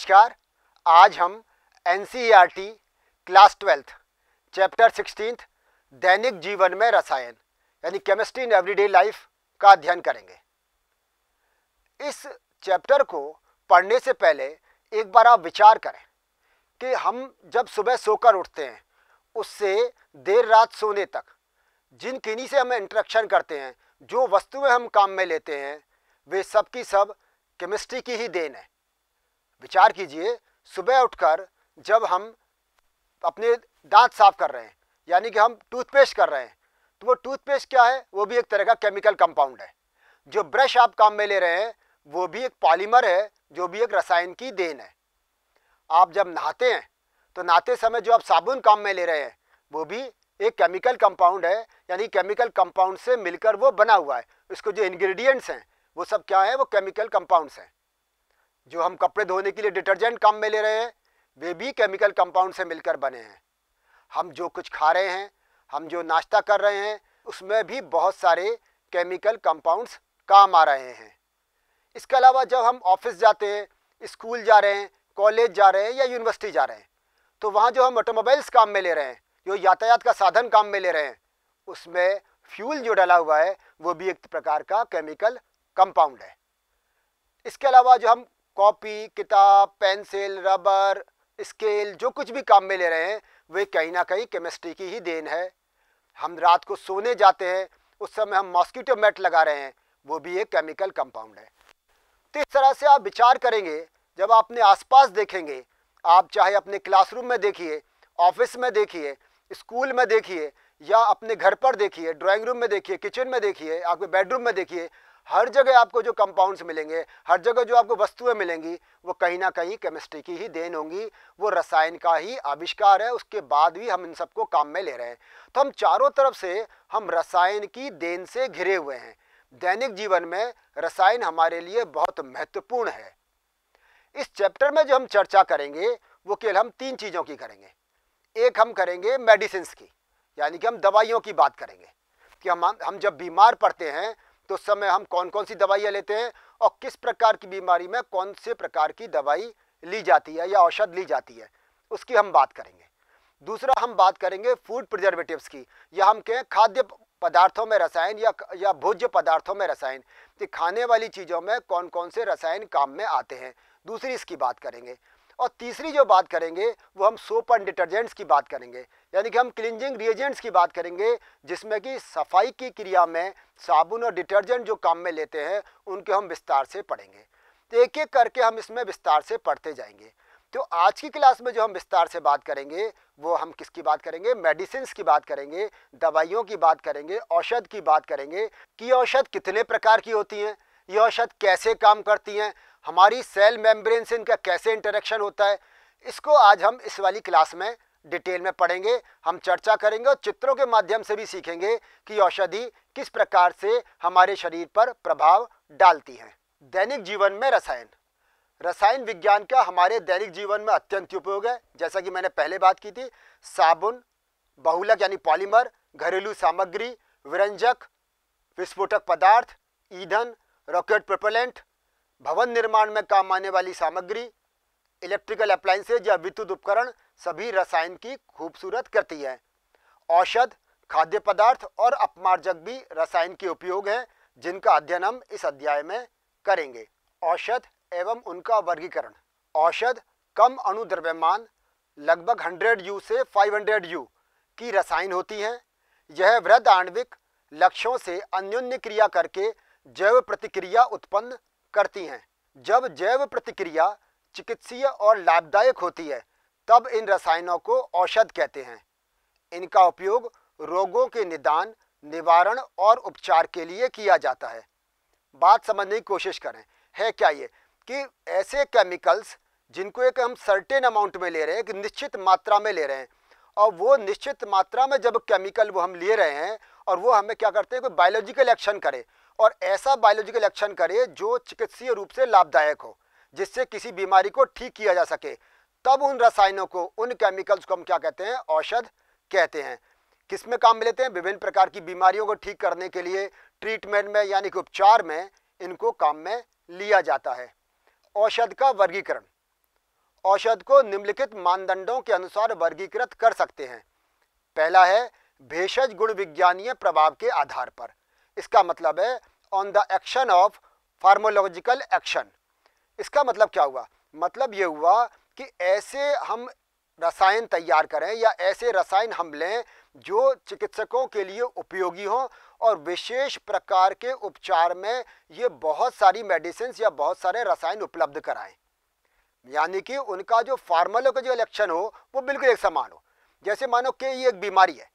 नमस्कार आज हम in class twelfth chapter sixteen दैनिक जीवन में रसायन यानी केमिस्ट्री इन एवरीडे लाइफ का अध्ययन करेंगे इस चैप्टर को पढ़ने से पहले एक बार आप विचार करें कि हम जब सुबह सोकर उठते हैं उससे देर रात सोने तक जिन किन्हीं से हम इंट्रैक्शन करते हैं जो वस्तुएं हम काम में लेते हैं वे सब की सब केमिस्ट्री की ही देन है विचार कीजिए सुबह उठकर जब हम अपने दांत साफ कर रहे हैं यानी कि हम टूथपेस्ट कर रहे हैं तो वो टूथपेस्ट क्या है वो भी एक तरह का केमिकल कंपाउंड है जो ब्रश आप काम में ले रहे हैं वो भी एक पॉलीमर है जो भी एक रसायन की देन है आप जब नहाते हैं तो नहाते समय जो आप साबुन काम में ले रहे हैं वो भी एक केमिकल कंपाउंड है यानी केमिकल कंपाउंड से मिलकर वो बना हुआ है इसको जो इंग्रेडिएंट्स हैं वो सब क्या है वो केमिकल कंपाउंड्स हैं जो हम कपड़े धोने के लिए डिटर्जेंट कम में ले रहे हैं वे भी केमिकल कंपाउंड से मिलकर बने हैं हम जो कुछ खा रहे हैं हम जो नाश्ता कर रहे हैं उसमें भी बहुत सारे केमिकल कंपाउंड्स काम आ रहे हैं इसके अलावा जब हम ऑफिस जाते हैं स्कूल जा रहे हैं कॉलेज जा रहे हैं या यूनिवर्सिटी जा रहे हैं तो वहाँ जो हम ऑटोमोबाइल्स काम में ले रहे हैं जो यातायात का साधन काम में ले रहे हैं उसमें फ्यूल जो डाला हुआ है वो भी एक प्रकार का केमिकल कंपाउंड है इसके अलावा जो हम कॉपी किताब पेंसिल रबर स्केल जो कुछ भी काम में ले रहे हैं वे कहीं ना कहीं केमिस्ट्री की ही देन है हम रात को सोने जाते हैं उस समय हम मॉस्किटो मैट लगा रहे हैं वो भी एक केमिकल कंपाउंड है तो इस तरह से आप विचार करेंगे जब आप अपने आसपास देखेंगे आप चाहे अपने क्लासरूम में देखिए ऑफिस में देखिए स्कूल में देखिए या अपने घर पर देखिए ड्राइंग रूम में देखिए किचन में देखिए आपके बेडरूम में देखिए हर जगह आपको जो कंपाउंड्स मिलेंगे हर जगह जो आपको वस्तुएं मिलेंगी वो कहीं ना कहीं केमिस्ट्री की ही देन होंगी वो रसायन का ही आविष्कार है उसके बाद भी हम इन सबको काम में ले रहे हैं तो हम चारों तरफ से हम रसायन की देन से घिरे हुए हैं दैनिक जीवन में रसायन हमारे लिए बहुत महत्वपूर्ण है इस चैप्टर में जो हम चर्चा करेंगे वो केवल हम तीन चीज़ों की करेंगे एक हम करेंगे मेडिसिन की यानी कि हम दवाइयों की बात करेंगे कि हम हम जब बीमार पड़ते हैं तो उस समय हम कौन कौन सी दवाइयाँ लेते हैं और किस प्रकार की बीमारी में कौन से प्रकार की दवाई ली जाती है या औषध ली जाती है उसकी हम बात करेंगे दूसरा हम बात करेंगे फूड प्रिजर्वेटिव्स की या हम कहें खाद्य पदार्थों में रसायन या या भोज्य पदार्थों में रसायन कि खाने वाली चीज़ों में कौन कौन से रसायन काम में आते हैं दूसरी इसकी बात करेंगे और तीसरी जो बात करेंगे वो हम सोप एंड डिटर्जेंट्स की बात करेंगे यानी कि हम क्लिनजिंग रिएजेंट्स की बात करेंगे जिसमें कि सफाई की क्रिया में साबुन और डिटर्जेंट जो काम में लेते हैं उनके हम विस्तार से पढ़ेंगे तो एक एक करके हम इसमें विस्तार से पढ़ते जाएंगे तो आज की क्लास में जो हम विस्तार से बात करेंगे वो हम किसकी बात करेंगे मेडिसिन की बात करेंगे दवाइयों की बात करेंगे औषध की बात करेंगे कि औषध कितने प्रकार की होती हैं ये औषध कैसे काम करती हैं हमारी सेल मेम्ब्रेन से इनका कैसे इंटरेक्शन होता है इसको आज हम इस वाली क्लास में डिटेल में पढ़ेंगे हम चर्चा करेंगे और चित्रों के माध्यम से भी सीखेंगे कि औषधि किस प्रकार से हमारे शरीर पर प्रभाव डालती है दैनिक जीवन में रसायन रसायन विज्ञान का हमारे दैनिक जीवन में अत्यंत उपयोग है जैसा कि मैंने पहले बात की थी साबुन बहुलक यानी पॉलीमर घरेलू सामग्री विरंजक विस्फोटक पदार्थ ईंधन रॉकेट प्रपेलेंट भवन निर्माण में काम आने वाली सामग्री इलेक्ट्रिकल अप्लाइंसेज या विद्युत उपकरण सभी रसायन की खूबसूरत करती हैं औषध खाद्य पदार्थ और अपमार्जक भी रसायन के उपयोग हैं जिनका अध्ययन हम इस अध्याय में करेंगे औषध एवं उनका वर्गीकरण औषध कम अणु द्रव्यमान लगभग 100 यू से 500 यू की रसायन होती हैं यह वृद्ध आणविक लक्ष्यों से अन्योन्य क्रिया करके जैव प्रतिक्रिया उत्पन्न करती हैं जब जैव प्रतिक्रिया चिकित्सीय और लाभदायक होती है तब इन रसायनों को औषध कहते हैं इनका उपयोग रोगों के निदान निवारण और उपचार के लिए किया जाता है बात समझने की कोशिश करें है क्या ये कि ऐसे केमिकल्स जिनको एक हम सर्टेन अमाउंट में ले रहे हैं एक निश्चित मात्रा में ले रहे हैं और वो निश्चित मात्रा में जब केमिकल वो हम ले रहे हैं और वो हमें क्या करते हैं कोई बायोलॉजिकल एक्शन करे और ऐसा बायोलॉजिकल एक्शन करे जो चिकित्सीय रूप से लाभदायक हो जिससे किसी बीमारी को ठीक किया जा सके तब उन रसायनों को उन केमिकल्स को हम क्या कहते हैं औषध कहते हैं किस में काम में लेते हैं विभिन्न प्रकार की बीमारियों को ठीक करने के लिए ट्रीटमेंट में यानी कि उपचार में इनको काम में लिया जाता है औषध का वर्गीकरण औषध को निम्नलिखित मानदंडों के अनुसार वर्गीकृत कर सकते हैं पहला है भेषज गुण विज्ञानीय प्रभाव के आधार पर इसका मतलब है on the action of pharmacological action इसका मतलब क्या हुआ मतलब ये हुआ कि ऐसे हम रसायन तैयार करें या ऐसे रसायन हम लें जो चिकित्सकों के लिए उपयोगी हों और विशेष प्रकार के उपचार में ये बहुत सारी मेडिसिन या बहुत सारे रसायन उपलब्ध कराएं यानी कि उनका जो का जो इलेक्शन हो वो बिल्कुल एक समान हो जैसे मानो कि ये एक बीमारी है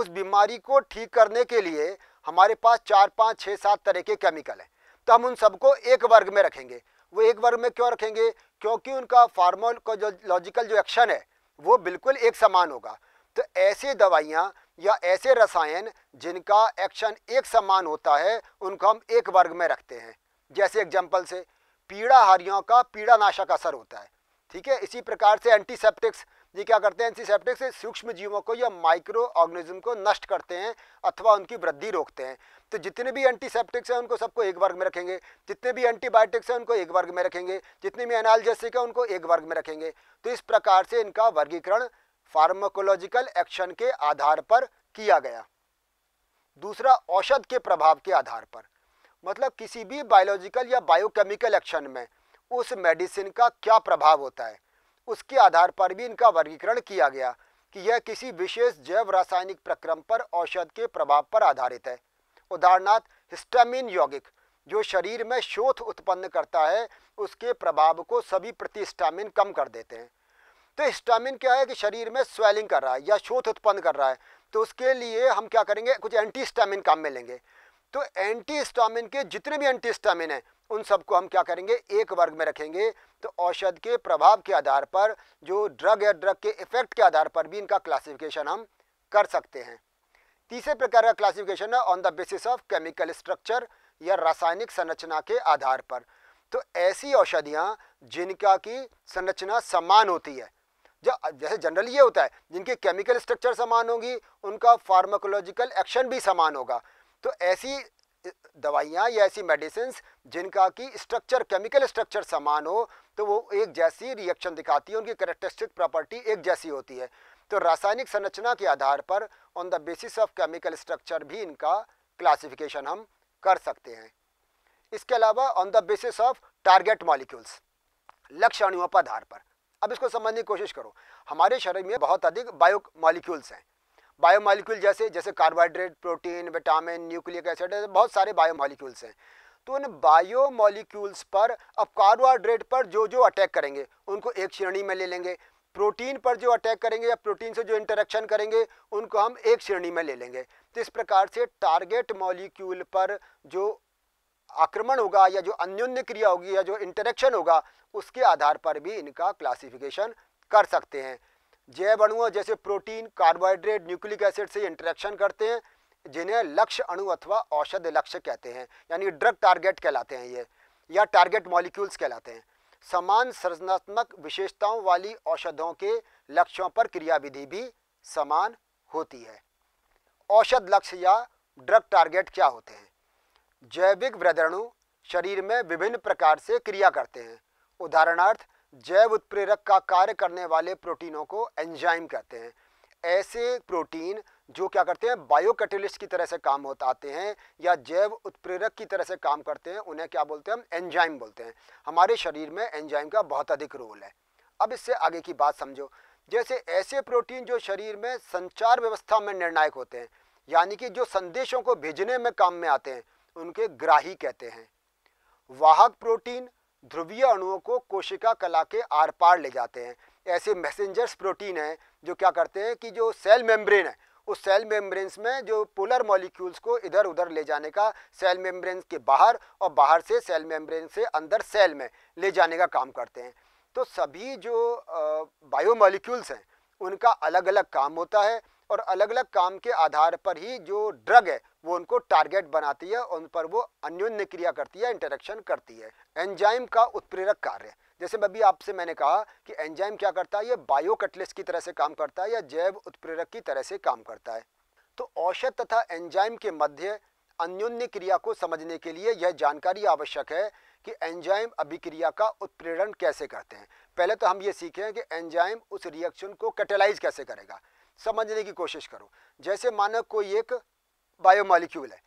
उस बीमारी को ठीक करने के लिए हमारे पास चार पाँच छः सात तरह के केमिकल हैं तो हम उन सबको एक वर्ग में रखेंगे वो एक वर्ग में क्यों रखेंगे क्योंकि उनका फार्मोलॉजिकल जो एक्शन है वो बिल्कुल एक समान होगा तो ऐसे दवाइयाँ या ऐसे रसायन जिनका एक्शन एक समान होता है उनको हम एक वर्ग में रखते हैं जैसे एग्जाम्पल से पीड़ा हारियों का पीड़ानाशक असर होता है ठीक है इसी प्रकार से एंटीसेप्टिक्स ये क्या करते हैं एंटीसेप्टिक से सूक्ष्म जीवों को या माइक्रो ऑर्गेनिज्म को नष्ट करते हैं अथवा उनकी वृद्धि रोकते हैं तो जितने भी एंटीसेप्टिक्स हैं उनको सबको एक वर्ग में रखेंगे जितने भी एंटीबायोटिक्स हैं उनको एक वर्ग में रखेंगे जितने भी एनालजेसिक हैं उनको एक वर्ग में रखेंगे तो इस प्रकार से इनका वर्गीकरण फार्माकोलॉजिकल एक्शन के आधार पर किया गया दूसरा औषध के प्रभाव के आधार पर मतलब किसी भी बायोलॉजिकल या बायोकेमिकल एक्शन में उस मेडिसिन का क्या प्रभाव होता है उसके आधार पर भी इनका वर्गीकरण किया गया कि यह किसी विशेष जैव रासायनिक प्रक्रम पर औषध के प्रभाव पर आधारित है उदाहरणार्थ हिस्टामिन यौगिक जो शरीर में शोथ उत्पन्न करता है उसके प्रभाव को सभी प्रतिस्टामिन कम कर देते हैं तो हिस्टामिन क्या है कि शरीर में स्वेलिंग कर रहा है या शोथ उत्पन्न कर रहा है तो उसके लिए हम क्या करेंगे कुछ एंटी स्टामिन काम में लेंगे तो एंटी स्टामिन के जितने भी एंटी स्टामिन हैं उन सबको हम क्या करेंगे एक वर्ग में रखेंगे तो औषध के प्रभाव के आधार पर जो ड्रग या ड्रग के इफेक्ट के आधार पर भी इनका क्लासिफिकेशन हम कर सकते हैं तीसरे प्रकार का क्लासिफिकेशन है on the basis of chemical structure या रासायनिक संरचना के आधार पर तो ऐसी औषधियाँ जिनका की संरचना समान होती है जब जैसे जनरली ये होता है जिनके केमिकल स्ट्रक्चर समान होगी उनका फार्माकोलॉजिकल एक्शन भी समान होगा तो ऐसी दवाइयाँ या ऐसी मेडिसिन जिनका कि स्ट्रक्चर केमिकल स्ट्रक्चर समान हो तो वो एक जैसी रिएक्शन दिखाती है उनकी करेक्टरिस्टिक प्रॉपर्टी एक जैसी होती है तो रासायनिक संरचना के आधार पर on the basis of chemical structure भी इनका क्लासिफिकेशन हम कर सकते हैं इसके अलावा on the basis of target molecules लक्षणियों पर आधार पर अब इसको समझने की कोशिश करो हमारे शरीर में बहुत अधिक बायो मॉलिक्यूल्स हैं बायोमालिक्यूल जैसे जैसे carbohydrate protein vitamin nucleic acid बहुत सारे बायोमालिक्यूल्स हैं तो उन बायोमोलिक्यूल्स पर अब कार्बोहाइड्रेट पर जो जो अटैक करेंगे उनको एक श्रेणी में ले लेंगे प्रोटीन पर जो अटैक करेंगे या प्रोटीन से जो इंटरेक्शन करेंगे उनको हम एक श्रेणी में ले लेंगे तो इस प्रकार से टारगेट मॉलिक्यूल पर जो आक्रमण होगा या जो अन्योन्य क्रिया होगी या जो इंटरेक्शन होगा उसके आधार पर भी इनका क्लासिफिकेशन कर सकते हैं जैव अणुओं जैसे प्रोटीन कार्बोहाइड्रेट न्यूक्लिक एसिड से इंटरेक्शन करते हैं जिन्हें लक्ष्य अणु अथवा औषध लक्ष्य कहते हैं यानी ड्रग टारगेट कहलाते हैं ये या टारगेट मॉलिक्यूल्स कहलाते हैं समान सृजनात्मक विशेषताओं वाली औषधों के लक्ष्यों पर क्रियाविधि भी समान होती है औषध लक्ष्य या ड्रग टारगेट क्या होते हैं जैविक वृद्धाणु शरीर में विभिन्न प्रकार से क्रिया करते हैं उदाहरणार्थ जैव उत्प्रेरक का कार्य करने वाले प्रोटीनों को एंजाइम कहते हैं ऐसे प्रोटीन जो क्या करते हैं बायोकैटलिस्ट की तरह से काम होता आते हैं या जैव उत्प्रेरक की तरह से काम करते हैं उन्हें क्या बोलते हैं हम एंजाइम बोलते हैं हमारे शरीर में एंजाइम का बहुत अधिक रोल है अब इससे आगे की बात समझो जैसे ऐसे प्रोटीन जो शरीर में संचार व्यवस्था में निर्णायक होते हैं यानी कि जो संदेशों को भेजने में काम में आते हैं उनके ग्राही कहते हैं वाहक प्रोटीन ध्रुवीय अणुओं को कोशिका कला के आर पार ले जाते हैं ऐसे मैसेंजर्स प्रोटीन हैं जो क्या करते हैं कि जो सेल मेम्ब्रेन है उस सेल मेम्ब्रेन्स में जो पोलर मॉलिक्यूल्स को इधर उधर ले जाने का सेल मेम्ब्रेन्स के बाहर और बाहर से सेल मेम्ब्रेन से अंदर सेल में ले जाने का काम करते हैं तो सभी जो बायोमोलिक्यूल्स हैं उनका अलग अलग काम होता है और अलग अलग काम के आधार पर ही जो ड्रग है वो उनको टारगेट बनाती है उन पर वो अन्योन्य क्रिया करती है इंटरेक्शन करती है एंजाइम का उत्प्रेरक कार्य जैसे अभी आपसे मैंने कहा कि एंजाइम क्या करता है ये बायो बायोकटलिस की तरह से काम करता है या जैव उत्प्रेरक की तरह से काम करता है तो औषध तथा एंजाइम के मध्य अन्योन्य क्रिया को समझने के लिए यह जानकारी आवश्यक है कि एंजाइम अभिक्रिया का उत्प्रेरण कैसे करते हैं पहले तो हम ये सीखें कि एंजाइम उस रिएक्शन को कैटेलाइज कैसे करेगा समझने की कोशिश करो जैसे मानो कोई एक बायोमालिक्यूल है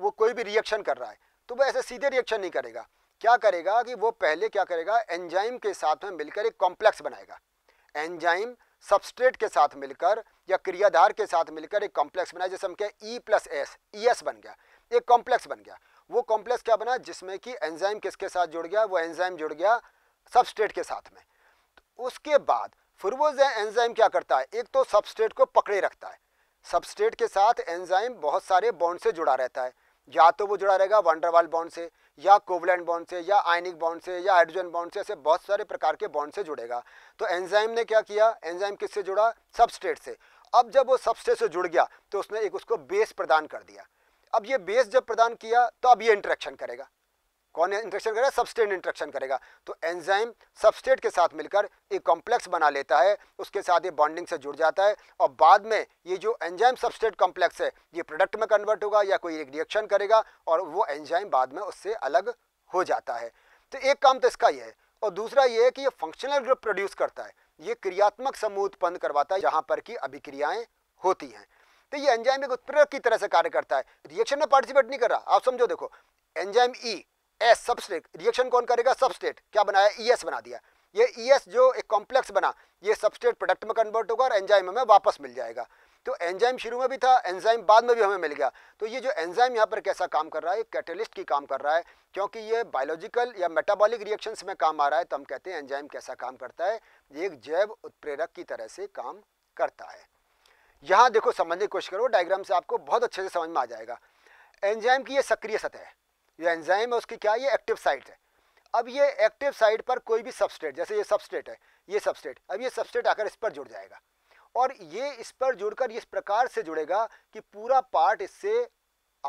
वो कोई भी रिएक्शन कर रहा है तो वो ऐसे सीधे रिएक्शन नहीं करेगा क्या करेगा कि वो पहले क्या करेगा एंजाइम के साथ में मिलकर एक कॉम्प्लेक्स बनाएगा एंजाइम सबस्ट्रेट के साथ मिलकर या क्रियाधार के साथ मिलकर एक कॉम्प्लेक्स बनाया जैसे हम क्या E plus S E S बन गया एक कॉम्प्लेक्स बन गया वो कॉम्प्लेक्स क्या बना जिसमें कि एंजाइम किसके साथ जुड़ गया वो एंजाइम जुड़ गया सबस्ट्रेट के साथ में तो उसके बाद फुरबोज एंजाइम क्या करता है एक तो सबस्ट्रेट को पकड़े रखता है सबस्ट्रेट के साथ एंजाइम बहुत सारे बॉन्ड से जुड़ा रहता है या तो वो जुड़ा रहेगा वंडरवाल बॉन्ड से या कोवलैंड बॉन्ड से या आयनिक बॉन्ड से या हाइड्रोजन बॉन्ड से ऐसे बहुत सारे प्रकार के बॉन्ड से जुड़ेगा तो एंजाइम ने क्या किया एंजाइम किससे जुड़ा सबस्ट्रेट से अब जब वो सबस्ट्रेट से जुड़ गया तो उसने एक उसको बेस प्रदान कर दिया अब ये बेस जब प्रदान किया तो अब ये इंट्रैक्शन करेगा कौन इंट्रेक्शन करेगा सबस्टेट इंट्रेक्शन करेगा तो एंजाइम सबस्टेट के साथ मिलकर एक कॉम्प्लेक्स बना लेता है उसके साथ ये बॉन्डिंग से जुड़ जाता है और बाद में ये जो एंजाइम सबस्टेट कॉम्प्लेक्स है ये प्रोडक्ट में कन्वर्ट होगा या कोई एक रिएक्शन करेगा और वो एंजाइम बाद में उससे अलग हो जाता है तो एक काम तो इसका ये है और दूसरा ये है कि ये फंक्शनल ग्रुप प्रोड्यूस करता है ये क्रियात्मक समूह उत्पन्न करवाता है जहाँ पर कि अभिक्रियाएँ होती हैं तो ये एंजाइम एक उत्प्रेरक की तरह से कार्य करता है रिएक्शन में पार्टिसिपेट नहीं कर रहा आप समझो देखो enzyme E e, S substrate reaction कौन करेगा सबस्टेट क्या बनाया ई e एस बना दिया ये ई e एस जो एक कॉम्प्लेक्स बना ये सबस्टेट प्रोडक्ट में कन्वर्ट होगा और एंजाइम हमें वापस मिल जाएगा तो एंजाइम शुरू में भी था एंजाइम बाद में भी हमें मिल गया तो ये जो एंजाइम यहाँ पर कैसा काम कर रहा है कैटलिस्ट की काम कर रहा है क्योंकि ये बायोलॉजिकल या मेटाबॉलिक रिएक्शंस में काम आ रहा है तो हम कहते हैं एंजाइम कैसा काम करता है ये एक जैव उत्प्रेरक की तरह से काम करता है यहाँ देखो समझने की कोशिश करो डायग्राम से आपको बहुत अच्छे से समझ में आ जाएगा एंजाइम की ये सक्रिय सतह है जो एंजाइम है उसकी क्या ये एक्टिव साइट है अब ये एक्टिव साइट पर कोई भी सबस्टेट जैसे ये सबस्टेट है ये सबस्टेट अब ये सबस्टेट आकर इस पर जुड़ जाएगा और ये इस पर जुड़कर इस प्रकार से जुड़ेगा कि पूरा पार्ट इससे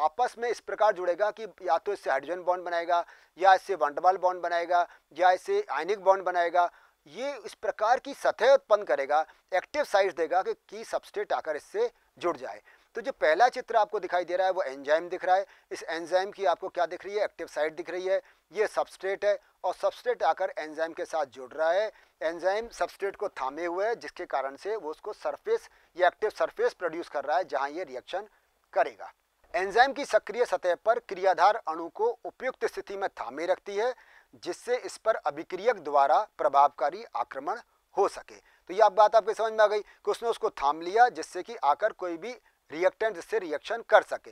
आपस में इस प्रकार जुड़ेगा कि या तो इससे हाइड्रोजन बॉन्ड बनाएगा या इससे वंडवाल बॉन्ड बनाएगा या इससे आयनिक बॉन्ड बनाएगा ये इस प्रकार की सतह उत्पन्न करेगा एक्टिव साइज देगा कि की सबस्टेट आकर इससे जुड़ जाए तो जो पहला चित्र आपको दिखाई दे रहा है वो एंजाइम दिख रहा है इस एंजाइम की आपको क्या दिख रही है एक्टिव साइट दिख रही है ये सबस्ट्रेट है और सबस्ट्रेट आकर एंजाइम के साथ जुड़ रहा है एंजाइम सबस्ट्रेट को थामे हुए है जिसके कारण से वो उसको सरफेस या एक्टिव सरफेस प्रोड्यूस कर रहा है जहाँ ये रिएक्शन करेगा एंजाइम की सक्रिय सतह पर क्रियाधार अणु को उपयुक्त स्थिति में थामे रखती है जिससे इस पर अभिक्रियक द्वारा प्रभावकारी आक्रमण हो सके तो ये आप बात आपके समझ में आ गई कि उसने उसको थाम लिया जिससे कि आकर कोई भी रिएक्टेंट से रिएक्शन कर सके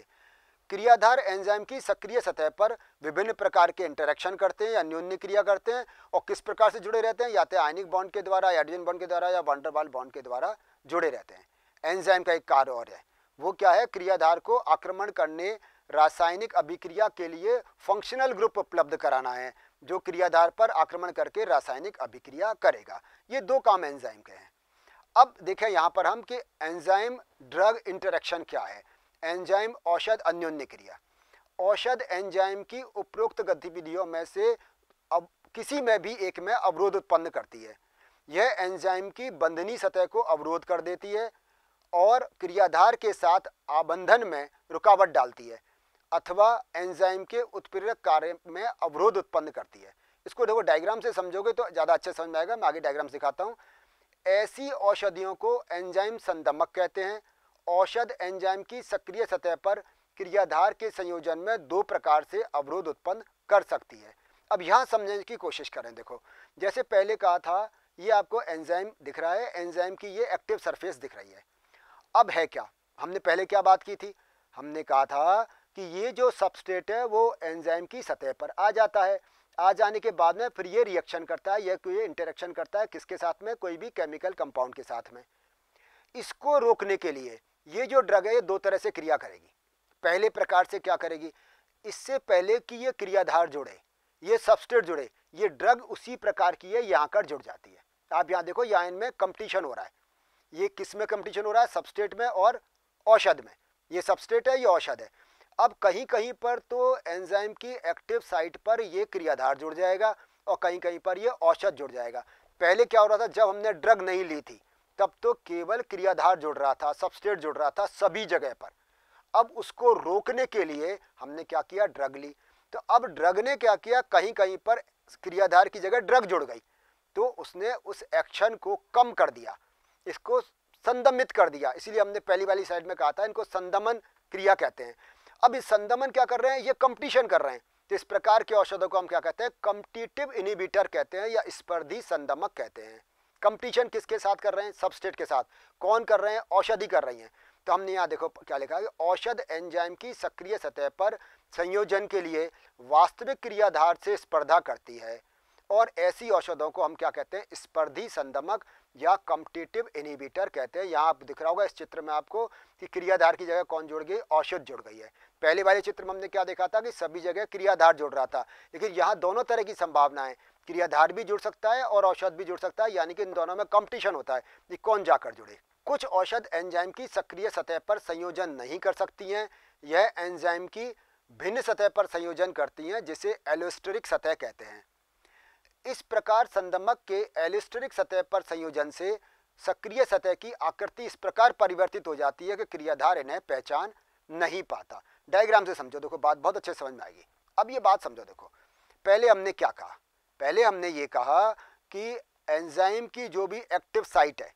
क्रियाधार एंजाइम की सक्रिय सतह पर विभिन्न प्रकार के इंटरेक्शन करते हैं या न्यून्य क्रिया करते हैं और किस प्रकार से जुड़े रहते हैं या तो आयनिक बॉन्ड के द्वारा हाइड्रोजन बॉन्ड के द्वारा या वंडरबाल बॉन्ड के द्वारा जुड़े रहते हैं एंजाइम का एक कार्य और है वो क्या है क्रियाधार को आक्रमण करने रासायनिक अभिक्रिया के लिए फंक्शनल ग्रुप उपलब्ध कराना है जो क्रियाधार पर आक्रमण करके रासायनिक अभिक्रिया करेगा ये दो काम एंजाइम के हैं अब देखें यहाँ पर हम कि एंजाइम ड्रग इंटरेक्शन क्या है एंजाइम औषध अन्योन्य क्रिया औषध एंजाइम की उपरोक्त गतिविधियों में से अब किसी में भी एक में अवरोध उत्पन्न करती है यह एंजाइम की बंधनी सतह को अवरोध कर देती है और क्रियाधार के साथ आबंधन में रुकावट डालती है अथवा एंजाइम के उत्प्रेरक कार्य में अवरोध उत्पन्न करती है इसको देखो डायग्राम से समझोगे तो ज़्यादा अच्छे समझ में आएगा मैं आगे डायग्राम सिखाता हूँ ऐसी औषधियों को एंजाइम संदमक कहते हैं औषध एंजाइम की सक्रिय सतह पर क्रियाधार के संयोजन में दो प्रकार से अवरोध उत्पन्न कर सकती है अब यहाँ समझने की कोशिश करें देखो जैसे पहले कहा था ये आपको एंजाइम दिख रहा है एंजाइम की ये एक्टिव सरफेस दिख रही है अब है क्या हमने पहले क्या बात की थी हमने कहा था कि ये जो सबस्टेट है वो एंजाइम की सतह पर आ जाता है आ जाने के बाद में फिर ये रिएक्शन करता है या कोई इंटरेक्शन करता है किसके साथ में कोई भी केमिकल कंपाउंड के साथ में इसको रोकने के लिए ये जो ड्रग है ये दो तरह से क्रिया करेगी पहले प्रकार से क्या करेगी इससे पहले कि ये क्रियाधार जुड़े ये सब्सटेट जुड़े ये ड्रग उसी प्रकार की है यहाँ कर जुड़ जाती है आप यहाँ देखो यहाँ इनमें कंपटीशन हो रहा है ये किस में कंपटीशन हो रहा है सबस्टेट में और औषध में ये सबस्टेट है ये औषध है अब कहीं कहीं पर तो एंजाइम की एक्टिव साइट पर यह क्रियाधार जुड़ जाएगा और कहीं कहीं पर यह औषध जुड़ जाएगा पहले क्या हो रहा था जब हमने ड्रग नहीं ली थी तब तो केवल क्रियाधार जुड़ रहा था सबस्टेट जुड़ रहा था सभी जगह पर अब उसको रोकने के लिए हमने क्या किया ड्रग ली तो अब ड्रग ने क्या किया कहीं कहीं पर क्रियाधार की जगह ड्रग जुड़ गई तो उसने उस एक्शन को कम कर दिया इसको संदमित कर दिया इसीलिए हमने पहली वाली साइड में कहा था इनको संदमन क्रिया कहते हैं अब इस संदमन क्या कर रहे हैं ये कंपटीशन कर रहे हैं तो इस प्रकार के औषधों को हम क्या कहते हैं कम्पटिटिव इनिबिटर कहते हैं या स्पर्धी संदमक कहते हैं कंपटीशन किसके साथ कर रहे हैं सबस्टेट के साथ कौन कर रहे हैं औषधि कर रही हैं तो हमने यहाँ देखो क्या लिखा है औषध एंजाइम की सक्रिय सतह पर संयोजन के लिए वास्तविक क्रियाधार से स्पर्धा करती है और ऐसी औषधों को हम क्या कहते हैं स्पर्धी संदमक या कम्पटिटिव इनहिबिटर कहते हैं यहाँ आप दिख रहा होगा इस चित्र में आपको कि क्रियाधार की जगह कौन जुड़ गई औषध जुड़ गई है पहले वाले चित्र में हमने क्या देखा था कि सभी जगह क्रियाधार जुड़ रहा था लेकिन यहाँ दोनों तरह की संभावनाएं क्रियाधार भी जुड़ सकता है और औषध भी जुड़ सकता है यानी कि इन दोनों में कॉम्पिटिशन होता है कि कौन जाकर जुड़े कुछ औषध एंजाइम की सक्रिय सतह पर संयोजन नहीं कर सकती हैं यह एंजाइम की भिन्न सतह पर संयोजन करती हैं जिसे एलोस्टरिक सतह कहते हैं इस प्रकार संदमक के एलिस्टरिक सतह पर संयोजन से सक्रिय सतह की आकृति इस प्रकार परिवर्तित हो जाती है कि क्रियाधार इन्हें पहचान नहीं पाता डायग्राम से समझो देखो बात बहुत अच्छे समझ में आएगी अब ये बात समझो देखो पहले हमने क्या कहा पहले हमने ये कहा कि एंजाइम की जो भी एक्टिव साइट है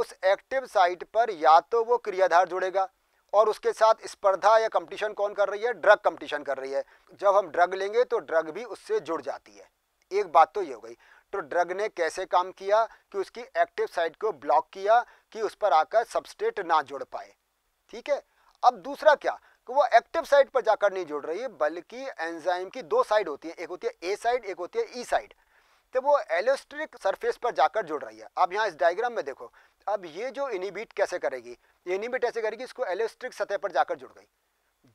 उस एक्टिव साइट पर या तो वो क्रियाधार जुड़ेगा और उसके साथ स्पर्धा या कंपटीशन कौन कर रही है ड्रग कंपटीशन कर रही है जब हम ड्रग लेंगे तो ड्रग भी उससे जुड़ जाती है एक बात तो ये हो गई तो ड्रग ने कैसे काम किया कि उसकी एक्टिव साइट को ब्लॉक किया कि उस पर आकर सबस्टेट ना जुड़ पाए ठीक है अब दूसरा क्या कि वो एक्टिव साइट पर जाकर नहीं जुड़ रही है बल्कि एंजाइम की दो साइड होती है एक होती है ए साइड एक होती है ई e साइड तो वो एलोस्ट्रिक सरफेस पर जाकर जुड़ रही है अब यहाँ इस डायग्राम में देखो अब ये जो इनिबिट कैसे करेगी ये इनिबिट ऐसे करेगी इसको एलोस्ट्रिक सतह पर जाकर जुड़ गई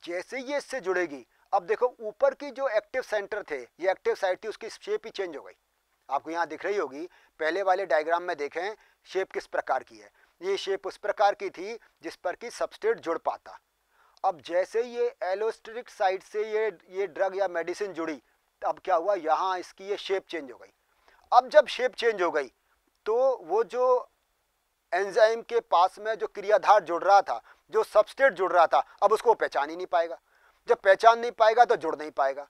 जैसे ही ये इससे जुड़ेगी अब देखो ऊपर की जो एक्टिव सेंटर थे ये एक्टिव साइट थी उसकी शेप ही चेंज हो गई आपको यहाँ दिख रही होगी पहले वाले डायग्राम में देखें शेप किस प्रकार की है ये शेप उस प्रकार की थी जिस पर कि सबस्टेट जुड़ पाता अब जैसे ये एलोस्ट्रिक साइड से ये ये ड्रग या मेडिसिन जुड़ी अब क्या हुआ यहाँ इसकी ये शेप चेंज हो गई अब जब शेप चेंज हो गई तो वो जो एंजाइम के पास में जो क्रियाधार जुड़ रहा था जो सबस्टेट जुड़ रहा था अब उसको पहचान ही नहीं पाएगा जब पहचान नहीं पाएगा तो जुड़ नहीं पाएगा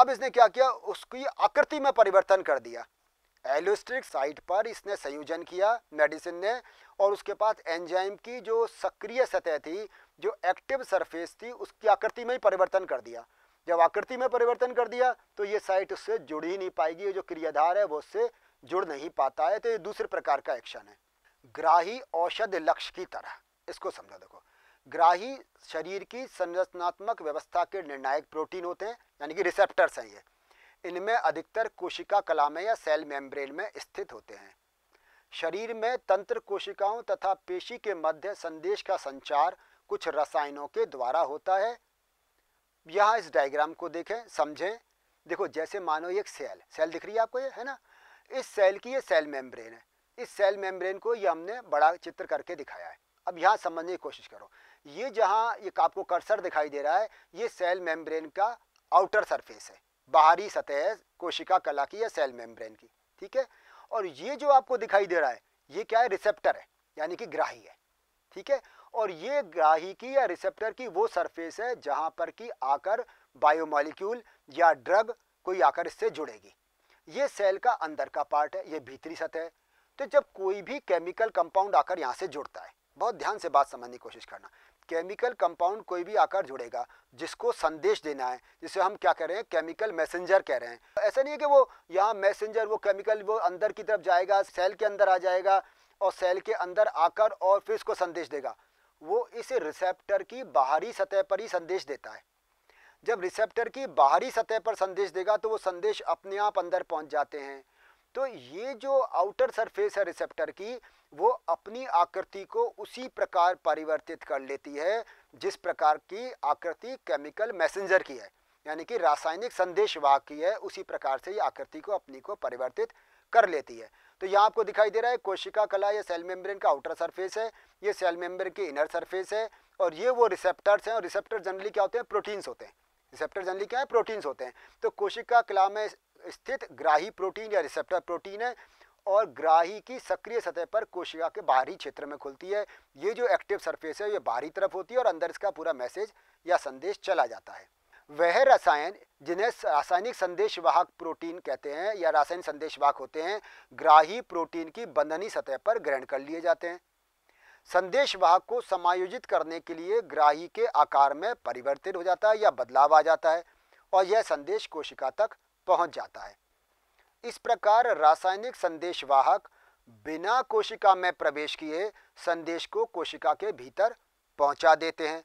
अब इसने क्या किया उसकी आकृति में परिवर्तन कर दिया एलोस्ट्रिक साइट पर इसने संयोजन किया मेडिसिन ने और उसके पास एंजाइम की जो सक्रिय सतह थी जो एक्टिव सरफेस थी उसकी आकृति में ही परिवर्तन कर दिया जब आकृति में परिवर्तन कर दिया तो ये साइट उससे जुड़ ही नहीं पाएगी ये जो क्रियाधार है वो उससे जुड़ नहीं पाता है तो ये दूसरे प्रकार का एक्शन है ग्राही औषध लक्ष्य की तरह इसको समझा देखो ग्राही शरीर की संरचनात्मक व्यवस्था के निर्णायक प्रोटीन होते हैं यानी कि रिसेप्टर्स हैं ये इनमें अधिकतर कोशिका कला में या सेल मेम्ब्रेन में स्थित होते हैं शरीर में तंत्र कोशिकाओं तथा पेशी के मध्य संदेश का संचार कुछ रसायनों के द्वारा होता है यहाँ इस डायग्राम को देखें समझें देखो जैसे मानो एक सेल सेल दिख रही है आपको ये है ना इस सेल की ये सेल मेम्ब्रेन है इस सेल मेम्ब्रेन को ये हमने बड़ा चित्र करके दिखाया है अब यहाँ समझने की कोशिश करो ये जहाँ एक आपको कर्सर दिखाई दे रहा है ये सेल मेम्ब्रेन का आउटर सरफेस है बाहरी सतह है कोशिका कला की या सेल मेम्ब्रेन की ठीक है और ये जो आपको दिखाई दे रहा है ये क्या है रिसेप्टर है यानी कि ग्राही है ठीक है और ये ग्राही की या रिसेप्टर की वो सरफेस है जहाँ पर कि आकर बायोमोलिक्यूल या ड्रग कोई आकर इससे जुड़ेगी ये सेल का अंदर का पार्ट है ये भीतरी सतह है तो जब कोई भी केमिकल कंपाउंड आकर यहाँ से जुड़ता है बहुत ध्यान से बात समझने की कोशिश करना केमिकल कंपाउंड कोई भी आकर जुड़ेगा जिसको संदेश देना है जिसे हम क्या कह रहे हैं केमिकल मैसेंजर कह रहे हैं ऐसा नहीं है कि वो यहाँ मैसेंजर वो केमिकल वो अंदर की तरफ जाएगा सेल के अंदर आ जाएगा और सेल के अंदर आकर और फिर उसको संदेश देगा वो इस रिसेप्टर की बाहरी सतह पर ही संदेश देता है जब रिसेप्टर की बाहरी सतह पर संदेश देगा तो वो संदेश अपने आप अंदर पहुंच जाते हैं तो ये जो आउटर सरफेस है रिसेप्टर की वो अपनी आकृति को उसी प्रकार परिवर्तित कर लेती है जिस प्रकार की आकृति केमिकल मैसेंजर की है यानी कि रासायनिक संदेश वाक की है उसी प्रकार से ये आकृति को अपनी को परिवर्तित कर लेती है तो यहाँ आपको दिखाई दे रहा है कोशिका कला ये सेल मेम्ब्रेन का आउटर सरफेस है ये सेल मेम्ब्रेन की इनर सरफेस है और ये वो रिसेप्टर्स हैं और रिसेप्टर जनरली क्या होते हैं प्रोटीन्स होते हैं रिसेप्टर जनरली क्या है प्रोटीन्स होते हैं तो कोशिका कला में स्थित ग्राही प्रोटीन या रिसेप्टर प्रोटीन है और ग्राही की सक्रिय सतह पर कोशिका के बाहरी क्षेत्र में खुलती है ये जो एक्टिव सरफेस है ये बाहरी तरफ होती है और अंदर इसका पूरा मैसेज या संदेश चला जाता है वह रसायन जिन्हें रासायनिक संदेशवाहक प्रोटीन कहते हैं या रासायनिक संदेशवाहक होते हैं ग्राही प्रोटीन की बंधनी सतह पर ग्रहण कर लिए जाते हैं संदेशवाहक को समायोजित करने के लिए ग्राही के आकार में परिवर्तित हो जाता है या बदलाव आ जाता है और यह संदेश कोशिका तक पहुंच जाता है इस प्रकार रासायनिक संदेशवाहक बिना कोशिका में प्रवेश किए संदेश को कोशिका के भीतर पहुंचा देते हैं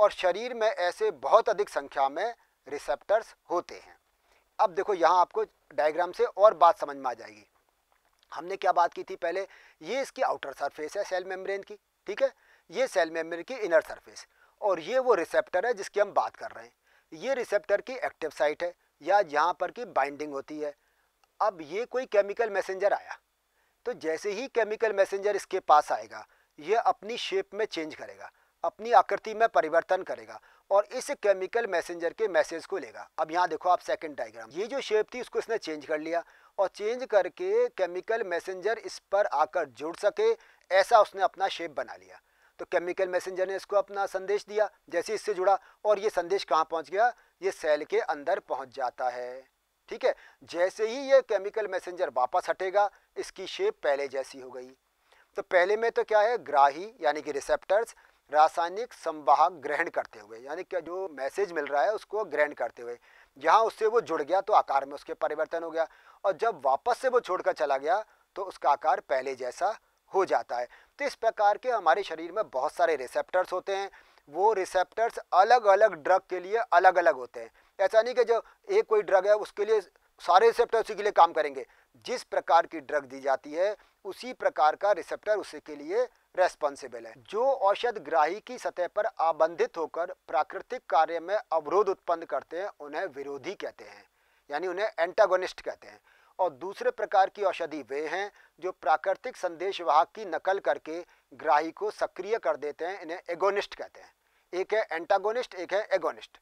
और शरीर में ऐसे बहुत अधिक संख्या में रिसेप्टर्स होते हैं अब देखो यहाँ आपको डायग्राम से और बात समझ में आ जाएगी हमने क्या बात की थी पहले ये इसकी आउटर सरफेस है सेल मेम्ब्रेन की ठीक है ये सेल मेम्ब्रेन की इनर सरफेस और ये वो रिसेप्टर है जिसकी हम बात कर रहे हैं ये रिसेप्टर की एक्टिव साइट है या यहाँ पर की बाइंडिंग होती है अब ये कोई केमिकल मैसेंजर आया तो जैसे ही केमिकल मैसेंजर इसके पास आएगा ये अपनी शेप में चेंज करेगा अपनी आकृति में परिवर्तन करेगा और इस केमिकल मैसेंजर के मैसेज को लेगा अब यहाँ देखो आप सेकंड डायग्राम ये जो शेप थी उसको इसने चेंज कर लिया और चेंज करके केमिकल मैसेंजर इस पर आकर जुड़ सके ऐसा उसने अपना शेप बना लिया तो केमिकल मैसेंजर ने इसको अपना संदेश दिया जैसे इससे जुड़ा और ये संदेश कहाँ पहुँच गया ये सेल के अंदर पहुँच जाता है ठीक है जैसे ही ये केमिकल मैसेंजर वापस हटेगा इसकी शेप पहले जैसी हो गई तो पहले में तो क्या है ग्राही यानी कि रिसेप्टर्स रासायनिक संवाहक ग्रहण करते हुए यानी कि जो मैसेज मिल रहा है उसको ग्रहण करते हुए जहाँ उससे वो जुड़ गया तो आकार में उसके परिवर्तन हो गया और जब वापस से वो छोड़कर चला गया तो उसका आकार पहले जैसा हो जाता है तो इस प्रकार के हमारे शरीर में बहुत सारे रिसेप्टर्स होते हैं वो रिसेप्टर्स अलग अलग ड्रग के लिए अलग अलग होते हैं ऐसा नहीं कि जो एक कोई ड्रग है उसके लिए सारे रिसेप्टर उसी के लिए काम करेंगे जिस प्रकार की ड्रग दी जाती है उसी प्रकार का रिसेप्टर उसी के लिए रेस्पॉन्सिबल है जो औषध ग्राही की सतह पर आबंधित होकर प्राकृतिक कार्य में अवरोध उत्पन्न करते हैं उन्हें विरोधी कहते हैं यानी उन्हें एंटागोनिस्ट कहते हैं और दूसरे प्रकार की औषधि वे हैं जो प्राकृतिक संदेश वाहक की नकल करके ग्राही को सक्रिय कर देते हैं इन्हें एगोनिस्ट कहते हैं एक है एंटागोनिस्ट एक है एगोनिस्ट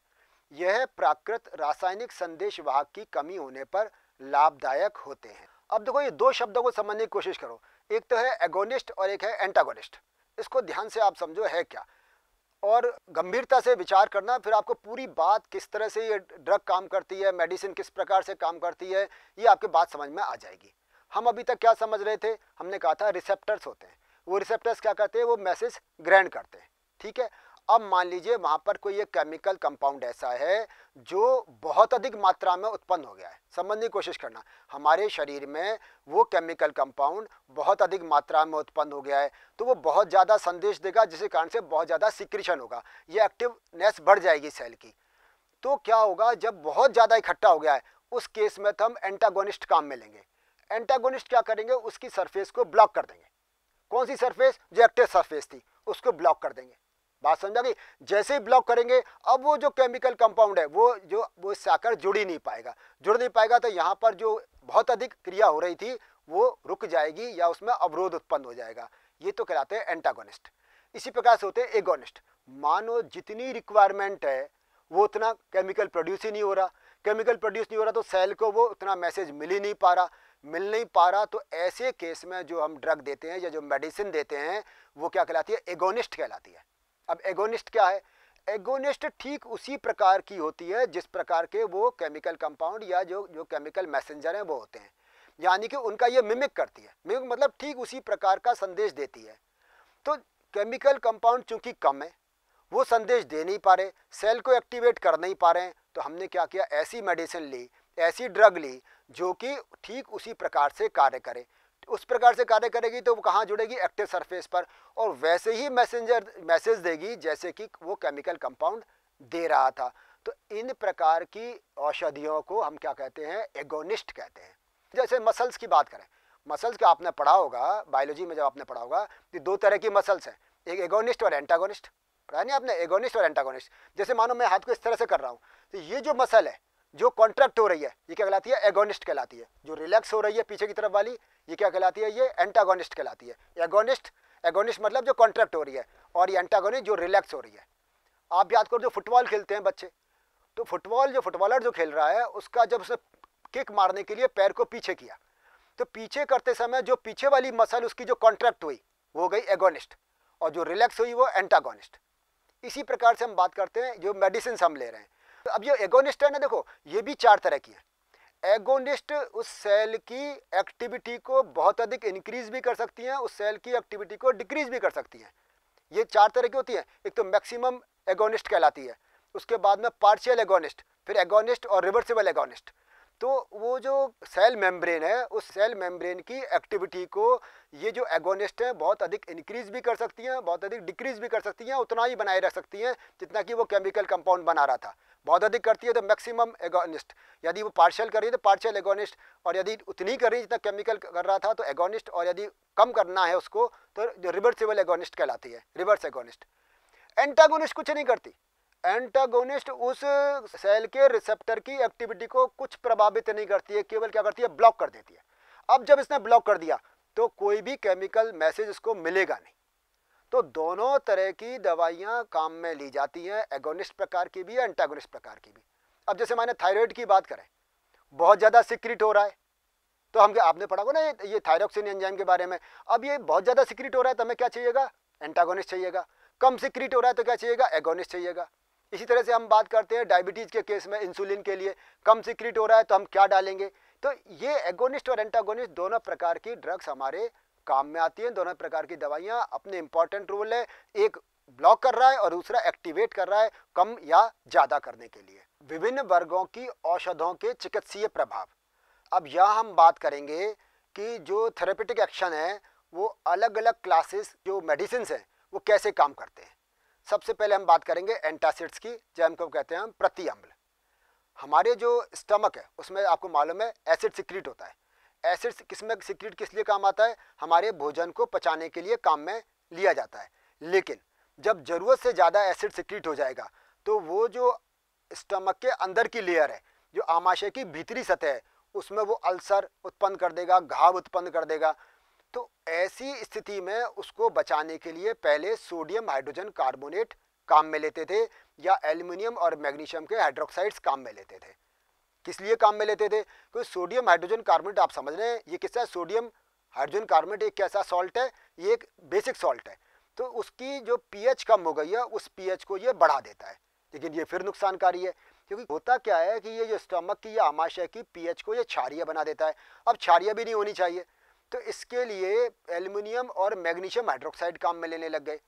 यह प्राकृत रासायनिक संदेश वाहक की कमी होने पर लाभदायक होते हैं अब देखो ये दो शब्दों को समझने की कोशिश करो एक तो है एगोनिस्ट और एक है एंटागोनिस्ट इसको ध्यान से आप समझो है क्या और गंभीरता से विचार करना फिर आपको पूरी बात किस तरह से ये ड्रग काम करती है मेडिसिन किस प्रकार से काम करती है ये आपके बात समझ में आ जाएगी हम अभी तक क्या समझ रहे थे हमने कहा था रिसेप्टर्स होते हैं वो रिसेप्टर्स क्या करते हैं वो मैसेज ग्रहण करते हैं ठीक है अब मान लीजिए वहां पर कोई एक केमिकल कंपाउंड ऐसा है जो बहुत अधिक मात्रा में उत्पन्न हो गया है समझने की कोशिश करना हमारे शरीर में वो केमिकल कंपाउंड बहुत अधिक मात्रा में उत्पन्न हो गया है तो वो बहुत ज़्यादा संदेश देगा जिसके कारण से बहुत ज़्यादा सिक्रिशन होगा ये एक्टिवनेस बढ़ जाएगी सेल की तो क्या होगा जब बहुत ज़्यादा इकट्ठा हो गया है उस केस में तो हम एंटागोनिस्ट काम में लेंगे एंटागोनिस्ट क्या करेंगे उसकी सरफेस को ब्लॉक कर देंगे कौन सी सरफेस जो एक्टिव सरफेस थी उसको ब्लॉक कर देंगे बात समझ आ गई जैसे ही ब्लॉक करेंगे अब वो जो केमिकल कंपाउंड है वो जो वो आकर जुड़ ही नहीं पाएगा जुड़ नहीं पाएगा तो यहाँ पर जो बहुत अधिक क्रिया हो रही थी वो रुक जाएगी या उसमें अवरोध उत्पन्न हो जाएगा ये तो कहलाते हैं एंटागोनिस्ट इसी प्रकार से होते हैं एगोनिस्ट मानो जितनी रिक्वायरमेंट है वो उतना केमिकल प्रोड्यूस ही नहीं हो रहा केमिकल प्रोड्यूस नहीं हो रहा तो सेल को वो उतना मैसेज मिल ही नहीं पा रहा मिल नहीं पा रहा तो ऐसे केस में जो हम ड्रग देते हैं या जो मेडिसिन देते हैं वो क्या कहलाती है एगोनिस्ट कहलाती है अब एगोनिस्ट क्या है एगोनिस्ट ठीक उसी प्रकार की होती है जिस प्रकार के वो केमिकल कंपाउंड या जो जो केमिकल मैसेंजर हैं वो होते हैं यानी कि उनका ये मिमिक करती है मिमिक मतलब ठीक उसी प्रकार का संदेश देती है तो केमिकल कंपाउंड चूंकि कम है वो संदेश दे नहीं पा रहे सेल को एक्टिवेट कर नहीं पा रहे तो हमने क्या किया ऐसी मेडिसिन ली ऐसी ड्रग ली जो कि ठीक उसी प्रकार से कार्य करे उस प्रकार से कार्य करेगी तो वो कहाँ जुड़ेगी एक्टिव सरफेस पर और वैसे ही मैसेंजर मैसेज देगी जैसे कि वो केमिकल कंपाउंड दे रहा था तो इन प्रकार की औषधियों को हम क्या कहते हैं एगोनिस्ट कहते हैं जैसे मसल्स की बात करें मसल्स का आपने पढ़ा होगा बायोलॉजी में जब आपने पढ़ा होगा कि दो तरह की मसल्स हैं एक एगोनिस्ट और एंटागोनिस्ट पढ़ा नहीं आपने एगोनिस्ट और एंटागोनिस्ट जैसे मानो मैं हाथ को इस तरह से कर रहा हूँ तो ये जो मसल है जो कॉन्ट्रैक्ट हो रही है ये क्या कहलाती है एगोनिस्ट कहलाती है जो रिलैक्स हो रही है पीछे की तरफ वाली ये क्या कहलाती है ये एंटागोनिस्ट कहलाती है एगोनिस्ट एगोनिस्ट मतलब जो कॉन्ट्रैक्ट हो रही है और ये एंटागोनिस्ट जो रिलैक्स हो रही है आप याद करो जो फुटबॉल खेलते हैं बच्चे तो फुटबॉल जो फुटबॉलर जो खेल रहा है उसका जब उसने किक मारने के लिए पैर को पीछे किया तो पीछे करते समय जो पीछे वाली मसल उसकी जो कॉन्ट्रैक्ट हुई वो गई एगोनिस्ट और जो रिलैक्स हुई वो एंटागोनिस्ट इसी प्रकार से हम बात करते हैं जो मेडिसिन हम ले रहे हैं तो अब ये एगोनिस्ट है ना देखो ये भी चार तरह की है एगोनिस्ट उस सेल की एक्टिविटी को बहुत अधिक इंक्रीज भी कर सकती हैं उस सेल की एक्टिविटी को डिक्रीज भी कर सकती हैं ये चार तरह की होती हैं एक तो मैक्सिमम एगोनिस्ट कहलाती है उसके बाद में पार्शियल एगोनिस्ट फिर एगोनिस्ट और रिवर्सिबल एगोनिस्ट तो वो जो सेल मेम्ब्रेन है उस सेल मेम्ब्रेन की एक्टिविटी को ये जो एगोनिस्ट है बहुत अधिक इंक्रीज भी कर सकती हैं बहुत अधिक डिक्रीज भी कर सकती हैं उतना ही बनाए रख सकती हैं जितना कि वो केमिकल कंपाउंड बना रहा था बहुत अधिक करती है तो मैक्सिमम एगोनिस्ट यदि वो पार्शियल कर रही है तो पार्शियल एगोनिस्ट और यदि उतनी कर रही है जितना केमिकल कर रहा था तो एगोनिस्ट और यदि कम करना है उसको तो जो रिवर्सिबल एगोनिस्ट कहलाती है रिवर्स एगोनिस्ट एंटागोनिस्ट कुछ नहीं करती एंटागोनिस्ट उस सेल के रिसेप्टर की एक्टिविटी को कुछ प्रभावित नहीं करती है केवल क्या करती है ब्लॉक कर देती है अब जब इसने ब्लॉक कर दिया तो कोई भी केमिकल मैसेज इसको मिलेगा नहीं तो दोनों तरह की दवाइयां काम में ली जाती हैं एगोनिस्ट प्रकार की भी एंटागोनिस्ट प्रकार की भी अब जैसे मैंने थायराइड की बात करें बहुत ज़्यादा सिक्रिट हो रहा है तो हम आपने पढ़ा होगा ना ये ये थायरोक्सिन एंजाइम के बारे में अब ये बहुत ज़्यादा सिक्रिट हो रहा है तो हमें क्या चाहिएगा एंटागोनिस्ट चाहिएगा कम सिक्रिट हो रहा है तो क्या चाहिएगा एगोनिस्ट चाहिएगा इसी तरह से हम बात करते हैं डायबिटीज़ के केस में इंसुलिन के लिए कम सिक्रिट हो रहा है तो हम क्या डालेंगे तो ये एगोनिस्ट और एंटागोनिस्ट दोनों प्रकार की ड्रग्स हमारे काम में आती हैं दोनों प्रकार की दवाइयाँ अपने इंपॉर्टेंट रोल है एक ब्लॉक कर रहा है और दूसरा एक्टिवेट कर रहा है कम या ज़्यादा करने के लिए विभिन्न वर्गों की औषधों के चिकित्सीय प्रभाव अब यह हम बात करेंगे कि जो थेरेपेटिक एक्शन है वो अलग अलग क्लासेस जो मेडिसिन हैं वो कैसे काम करते हैं सबसे पहले हम बात करेंगे एंटासिड्स की जो हमको कहते हैं हम प्रति अम्ल हमारे जो स्टमक है उसमें आपको मालूम है एसिड सिक्रिट होता है एसिड किसमें सिक्रिट किस लिए काम आता है हमारे भोजन को पचाने के लिए काम में लिया जाता है लेकिन जब ज़रूरत से ज़्यादा एसिड सिक्रिट हो जाएगा तो वो जो स्टमक के अंदर की लेयर है जो आमाशय की भीतरी सतह है उसमें वो अल्सर उत्पन्न कर देगा घाव उत्पन्न कर देगा तो ऐसी स्थिति में उसको बचाने के लिए पहले सोडियम हाइड्रोजन कार्बोनेट काम में लेते थे या एल्यूमिनियम और मैग्नीशियम के हाइड्रोक्साइड्स काम में लेते थे किस लिए काम में लेते थे क्योंकि सोडियम हाइड्रोजन कार्बोनेट आप समझ रहे हैं ये किसा है सोडियम हाइड्रोजन कार्बोनेट एक कैसा सॉल्ट है ये एक बेसिक सॉल्ट है तो उसकी जो पीएच कम हो गई है उस पीएच को ये बढ़ा देता है लेकिन ये फिर नुकसानकारी है क्योंकि होता क्या है कि ये जो स्टमक की या आमाशय की पीएच को ये क्षारिया बना देता है अब क्षारिया भी नहीं होनी चाहिए तो इसके लिए एल्युमिनियम और मैग्नीशियम हाइड्रोक्साइड काम में लेने लग गए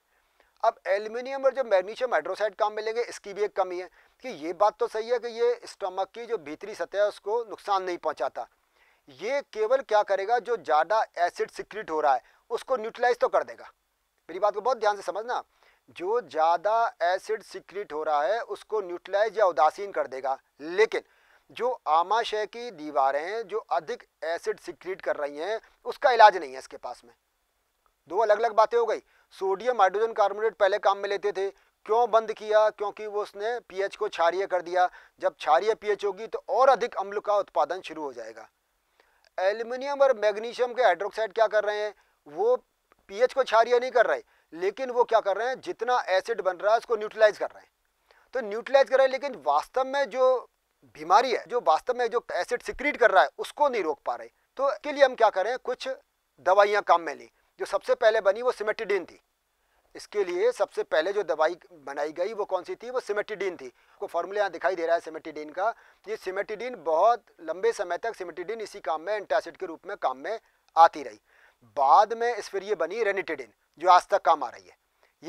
अब एल्युमिनियम और जो मैग्नीशियम हाइड्रोक्साइड काम में लेंगे इसकी भी एक कमी है कि ये बात तो सही है कि ये स्टमक की जो भीतरी सतह है उसको नुकसान नहीं पहुँचाता ये केवल क्या करेगा जो ज़्यादा एसिड सिक्रिट हो रहा है उसको न्यूट्रलाइज तो कर देगा मेरी बात को बहुत ध्यान से समझना जो ज़्यादा एसिड सिक्रिट हो रहा है उसको न्यूट्रलाइज या उदासीन कर देगा लेकिन जो आमाशय की दीवारें जो अधिक एसिड सिक्रीट कर रही हैं उसका इलाज नहीं है इसके पास में दो अलग अलग बातें हो गई सोडियम हाइड्रोजन कार्बोनेट पहले काम में लेते थे क्यों बंद किया क्योंकि वो उसने पीएच को क्षारिय कर दिया जब क्षारिय पीएच होगी तो और अधिक अम्ल का उत्पादन शुरू हो जाएगा एल्युमिनियम और मैग्नीशियम के हाइड्रोक्साइड क्या कर रहे हैं वो पीएच को क्षारिय नहीं कर रहे लेकिन वो क्या कर रहे हैं जितना एसिड बन रहा है उसको न्यूट्रलाइज कर रहे हैं तो न्यूट्रलाइज कर रहे हैं लेकिन वास्तव में जो बीमारी है जो वास्तव में जो एसिड सिक्रीट कर रहा है उसको नहीं रोक पा रहे तो के लिए हम क्या करें कुछ दवाइयाँ काम में ली जो सबसे पहले बनी वो सिमेटिडिन थी इसके लिए सबसे पहले जो दवाई बनाई गई वो कौन सी थी वो सिमेटिडिन थी को फॉर्मूले यहाँ दिखाई दे रहा है सिमेटिडिन का ये सिमेटिडिन बहुत लंबे समय तक सिमेटिडिन इसी काम में एंटासिड के रूप में काम में आती रही बाद में इस फिर ये बनी रेनिटिडिन जो आज तक काम आ रही है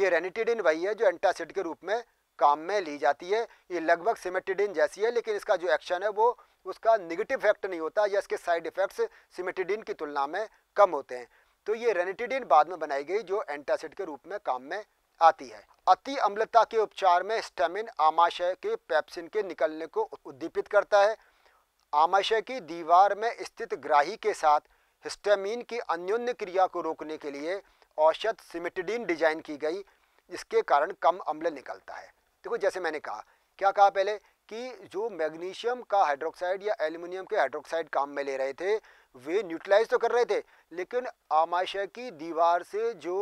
ये रेनिटिडिन वही है जो एंटासिड के रूप में काम में ली जाती है ये लगभग सिमेटिडिन जैसी है लेकिन इसका जो एक्शन है वो उसका निगेटिव इफेक्ट नहीं होता या इसके साइड इफेक्ट्स सिमेटिडिन की तुलना में कम होते हैं तो ये रेनेटिडिन बाद में बनाई गई जो एंटासिड के रूप में काम में आती है अति अम्लता के उपचार में स्टेमिन आमाशय के पैप्सिन के निकलने को उद्दीपित करता है आमाशय की दीवार में स्थित ग्राही के साथ स्टेमिन की अन्योन्य क्रिया को रोकने के लिए औषध सिमेटिडिन डिजाइन की गई जिसके कारण कम अम्ल निकलता है देखो जैसे मैंने कहा क्या कहा पहले कि जो मैग्नीशियम का हाइड्रोक्साइड या एल्यूमिनियम के हाइड्रोक्साइड काम में ले रहे थे वे न्यूट्रलाइज तो कर रहे थे लेकिन आमाशय की दीवार से जो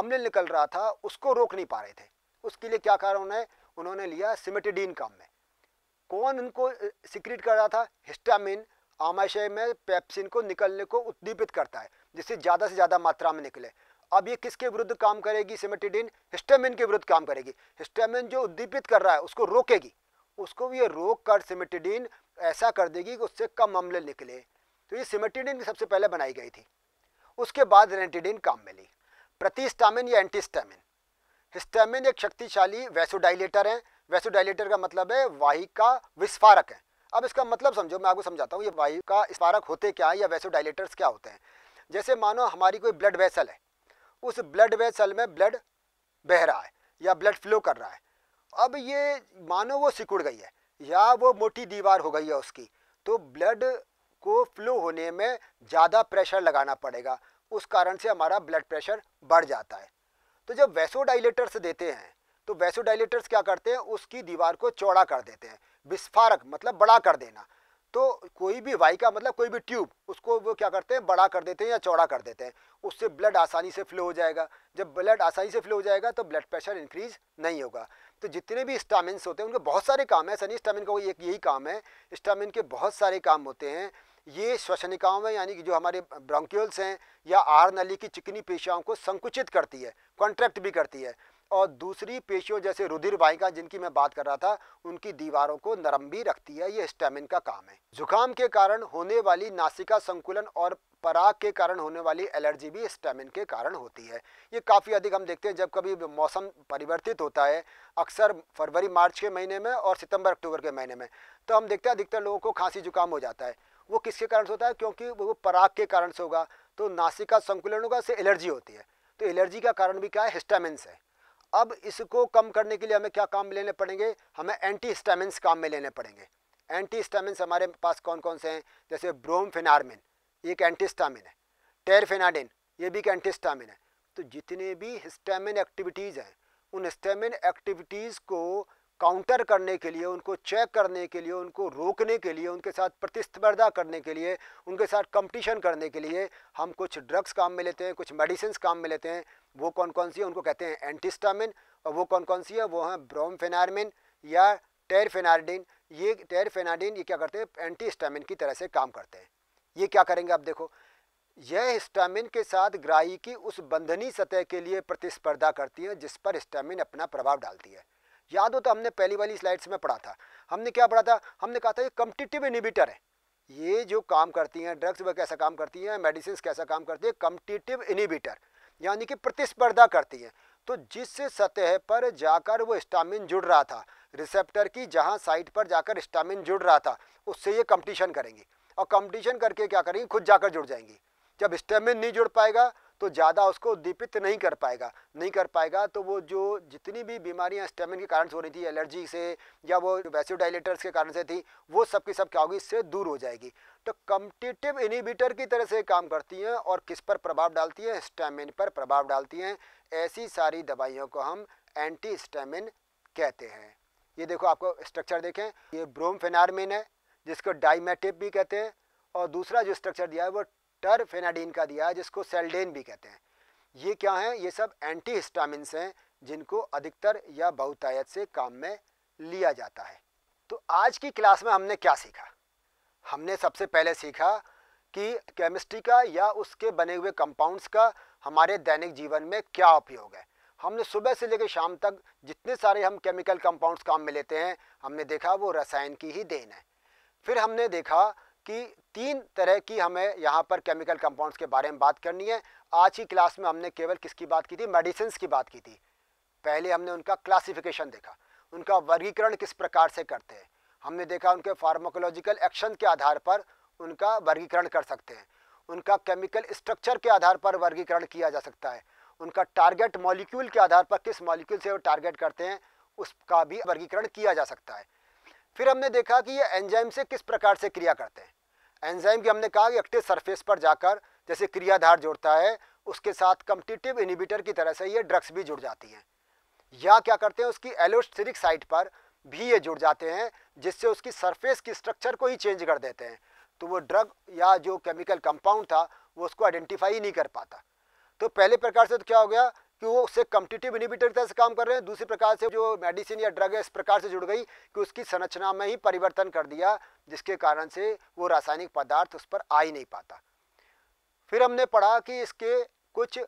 अम्ल निकल रहा था उसको रोक नहीं पा रहे थे उसके लिए क्या कारण है उन्होंने लिया सिमेटिडीन काम में कौन उनको सिक्रिट कर रहा था हिस्टामिन आमाशय में पेप्सिन को निकलने को उद्दीपित करता है जिससे ज़्यादा से ज़्यादा मात्रा में निकले अब ये किसके विरुद्ध काम करेगी सिमेटिडिन हिस्टामिन के विरुद्ध काम करेगी हिस्टामिन जो उद्दीपित कर रहा है उसको रोकेगी उसको ये रोक कर सिमेटिडिन ऐसा कर देगी कि उससे कम मामले निकले तो ये सिमेटिडिन सबसे पहले बनाई गई थी उसके बाद रेंटिडिन काम में ली प्रतिस्टामिन या एंटीस्टामिन हिस्टामिन एक शक्तिशाली वैसोडाइलेटर है वैसोडाइलेटर का मतलब है वाही का विस्फारक है अब इसका मतलब समझो मैं आपको समझाता हूँ ये वायु का स्पारक होते क्या है या वैसोडाइलेटर्स क्या होते हैं जैसे मानो हमारी कोई ब्लड वेसल है उस ब्लड वेसल में ब्लड बह रहा है या ब्लड फ्लो कर रहा है अब ये मानो वो सिकुड़ गई है या वो मोटी दीवार हो गई है उसकी तो ब्लड को फ्लो होने में ज़्यादा प्रेशर लगाना पड़ेगा उस कारण से हमारा ब्लड प्रेशर बढ़ जाता है तो जब वैसोडाइलेटर्स देते हैं तो वैसोडाइलेटर्स क्या करते हैं उसकी दीवार को चौड़ा कर देते हैं विस्फारक मतलब बड़ा कर देना तो कोई भी वाई का मतलब कोई भी ट्यूब उसको वो क्या करते हैं बड़ा कर देते हैं या चौड़ा कर देते हैं उससे ब्लड आसानी से फ्लो हो जाएगा जब ब्लड आसानी से फ्लो हो जाएगा तो ब्लड प्रेशर इंक्रीज नहीं होगा तो जितने भी स्टामिन होते हैं उनके बहुत सारे काम है ऐसा नहीं स्टामिन का एक यही काम है स्टामिन के बहुत सारे काम होते हैं ये श्वसनिकाओं में यानी कि जो हमारे ब्रोंक्यूल्स हैं या आहार नली की चिकनी पेशियाओं को संकुचित करती है कॉन्ट्रैक्ट भी करती है और दूसरी पेशियों जैसे रुधिर वाहिका जिनकी मैं बात कर रहा था उनकी दीवारों को नरम भी रखती है ये स्टेमिन का काम है जुकाम के कारण होने वाली नासिका संकुलन और पराग के कारण होने वाली एलर्जी भी स्टेमिन के कारण होती है ये काफ़ी अधिक हम देखते हैं जब कभी मौसम परिवर्तित होता है अक्सर फरवरी मार्च के महीने में और सितंबर अक्टूबर के महीने में तो हम देखते हैं अधिकतर लोगों को खांसी जुकाम हो जाता है वो किसके कारण से होता है क्योंकि वो पराग के कारण से होगा तो नासिका संकुलन होगा इससे एलर्जी होती है तो एलर्जी का कारण भी क्या है हिस्टामिन है अब इसको कम करने के लिए हमें क्या काम लेने पड़ेंगे हमें एंटी स्टेमिनस काम में लेने पड़ेंगे एंटी स्टेमिनस हमारे पास कौन कौन से हैं जैसे ब्रोमफिनारमिन एक एंटीस्टामिन है टेरफेनाडिन ये भी एक एंटीस्टामिन है तो जितने भी स्टेमिन एक्टिविटीज़ हैं उन स्टेमिन एक्टिविटीज़ को काउंटर करने के लिए उनको चेक करने के लिए उनको रोकने के लिए उनके साथ प्रतिस्पर्धा करने के लिए उनके साथ कंपटीशन करने के लिए हम कुछ ड्रग्स काम में लेते हैं कुछ मेडिसिन काम में लेते हैं वो कौन कौन सी है उनको कहते हैं एंटीस्टामिन और वो कौन कौन सी है वो हैं ब्रोमफेनारमिन या टेरफेनार्डिन ये टेरफेनारडिन ये क्या करते हैं एंटीस्टामिन की तरह से काम करते हैं ये क्या करेंगे आप देखो यह हिस्टामिन के साथ ग्राही की उस बंधनी सतह के लिए प्रतिस्पर्धा करती है जिस पर हिस्टामिन अपना प्रभाव डालती है याद हो तो हमने पहली वाली स्लाइड्स में पढ़ा था हमने क्या पढ़ा था हमने कहा था ये कम्पटिटिव इनिबिटर है ये जो काम करती हैं ड्रग्स वह कैसा काम करती हैं मेडिसिन कैसा काम करती है कम्पटिटिव इनिबिटर यानी कि प्रतिस्पर्धा करती है तो जिस सतह पर जाकर वो स्टामिन जुड़ रहा था रिसेप्टर की जहाँ साइट पर जाकर स्टामिन जुड़ रहा था उससे ये कंपटीशन करेंगी और कंपटीशन करके क्या करेंगी खुद जाकर जुड़ जाएंगी जब स्टेमिन नहीं जुड़ पाएगा तो ज़्यादा उसको दीपित नहीं कर पाएगा नहीं कर पाएगा तो वो जो जितनी भी बीमारियां स्टेमिन के कारण से हो रही थी एलर्जी से या वो वैस्यूडाइलेटर्स के कारण से थी वो सब की सब क्या होगी इससे दूर हो जाएगी तो कम्पटिटिव इनिबिटर की तरह से काम करती हैं और किस पर प्रभाव डालती है स्टेमिन पर प्रभाव डालती हैं ऐसी सारी दवाइयों को हम एंटी स्टेमिन कहते हैं ये देखो आपको स्ट्रक्चर देखें ये ब्रोमफेनारमिन है जिसको डाइमेटिप भी कहते हैं और दूसरा जो स्ट्रक्चर दिया है वो फेनाडीन का दिया है जिसको सेल्डेन भी कहते हैं ये क्या है ये सब एंटी हिस्टामिनस हैं जिनको अधिकतर या बहुतायत से काम में लिया जाता है तो आज की क्लास में हमने क्या सीखा हमने सबसे पहले सीखा कि केमिस्ट्री का या उसके बने हुए कंपाउंड्स का हमारे दैनिक जीवन में क्या उपयोग है हमने सुबह से लेकर शाम तक जितने सारे हम केमिकल कंपाउंड्स काम में लेते हैं हमने देखा वो रसायन की ही देन है फिर हमने देखा कि तीन तरह की हमें यहाँ पर केमिकल कंपाउंड्स के बारे में बात करनी है आज की क्लास में हमने केवल किसकी बात की थी मेडिसिन की बात की थी पहले हमने उनका क्लासिफिकेशन देखा उनका वर्गीकरण किस प्रकार से करते हैं हमने देखा उनके फार्माकोलॉजिकल एक्शन के आधार पर उनका वर्गीकरण कर सकते हैं उनका केमिकल स्ट्रक्चर के आधार पर वर्गीकरण किया जा सकता है उनका टारगेट मॉलिक्यूल के आधार पर किस मॉलिक्यूल से वो टारगेट करते हैं उसका भी वर्गीकरण किया जा सकता है फिर हमने देखा कि ये एंजाइम से किस प्रकार से क्रिया करते हैं एंजाइम की हमने कहा कि एक्टिव सरफेस पर जाकर जैसे क्रियाधार जुड़ता है उसके साथ कम्पिटिटिव इनिबिटर की तरह से ये ड्रग्स भी जुड़ जाती हैं या क्या करते हैं उसकी एलोस्टेरिक साइट पर भी ये जुड़ जाते हैं जिससे उसकी सरफेस की स्ट्रक्चर को ही चेंज कर देते हैं तो वो ड्रग या जो केमिकल कंपाउंड था वो उसको आइडेंटिफाई नहीं कर पाता तो पहले प्रकार से तो क्या हो गया कि वो उससे कम्पिटिटिव इनिबिटर की तरह से काम कर रहे हैं दूसरी प्रकार से जो मेडिसिन या ड्रग है इस प्रकार से जुड़ गई कि उसकी संरचना में ही परिवर्तन कर दिया जिसके कारण से वो रासायनिक पदार्थ उस पर आ ही नहीं पाता फिर हमने पढ़ा कि इसके कुछ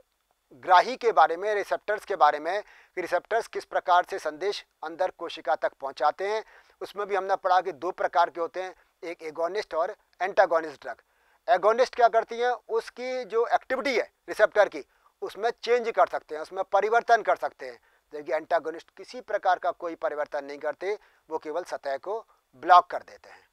ग्राही के बारे में रिसेप्टर्स के बारे में कि रिसेप्टर्स किस प्रकार से संदेश अंदर कोशिका तक पहुँचाते हैं उसमें भी हमने पढ़ा कि दो प्रकार के होते हैं एक एगोनिस्ट और एंटागोनिस्ट ड्रग एगोनिस्ट क्या करती हैं उसकी जो एक्टिविटी है रिसेप्टर की उसमें चेंज कर सकते हैं उसमें परिवर्तन कर सकते हैं जबकि एंटागोनिस्ट किसी प्रकार का कोई परिवर्तन नहीं करते वो केवल सतह को ब्लॉक कर देते हैं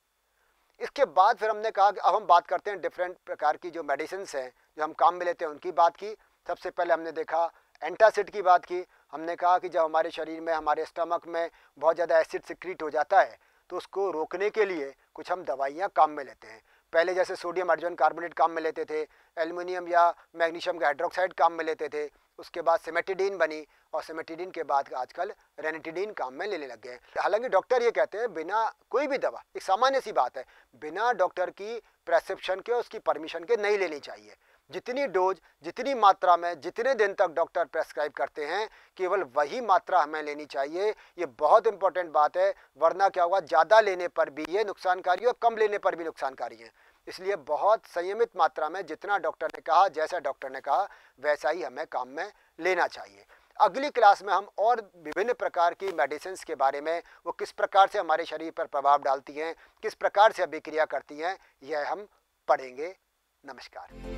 इसके बाद फिर हमने कहा कि अब हम बात करते हैं डिफरेंट प्रकार की जो मेडिसिन हैं जो हम काम में लेते हैं उनकी बात की सबसे पहले हमने देखा एंटासिड की बात की हमने कहा कि जब हमारे शरीर में हमारे स्टमक में बहुत ज़्यादा एसिड सिक्रीट हो जाता है तो उसको रोकने के लिए कुछ हम दवाइयाँ काम में लेते हैं पहले जैसे सोडियम अर्जन कार्बोनेट काम में लेते थे एल्युमिनियम या मैग्नीशियम का हाइड्रोक्साइड काम में लेते थे उसके बाद सेमेटिडीन बनी और सेमेटिडीन के बाद आजकल रेनेटिडीन काम में लेने लग गए हालांकि डॉक्टर ये कहते हैं बिना कोई भी दवा एक सामान्य सी बात है बिना डॉक्टर की प्रेस्क्रिप्शन के उसकी परमिशन के नहीं लेनी चाहिए जितनी डोज जितनी मात्रा में जितने दिन तक डॉक्टर प्रेस्क्राइब करते हैं केवल वही मात्रा हमें लेनी चाहिए ये बहुत इंपॉर्टेंट बात है वरना क्या होगा ज़्यादा लेने पर भी ये नुकसानकारी और कम लेने पर भी नुकसानकारी है इसलिए बहुत संयमित मात्रा में जितना डॉक्टर ने कहा जैसा डॉक्टर ने कहा वैसा ही हमें काम में लेना चाहिए अगली क्लास में हम और विभिन्न प्रकार की मेडिसिन के बारे में वो किस प्रकार से हमारे शरीर पर प्रभाव डालती हैं किस प्रकार से अभिक्रिया करती हैं यह हम पढ़ेंगे नमस्कार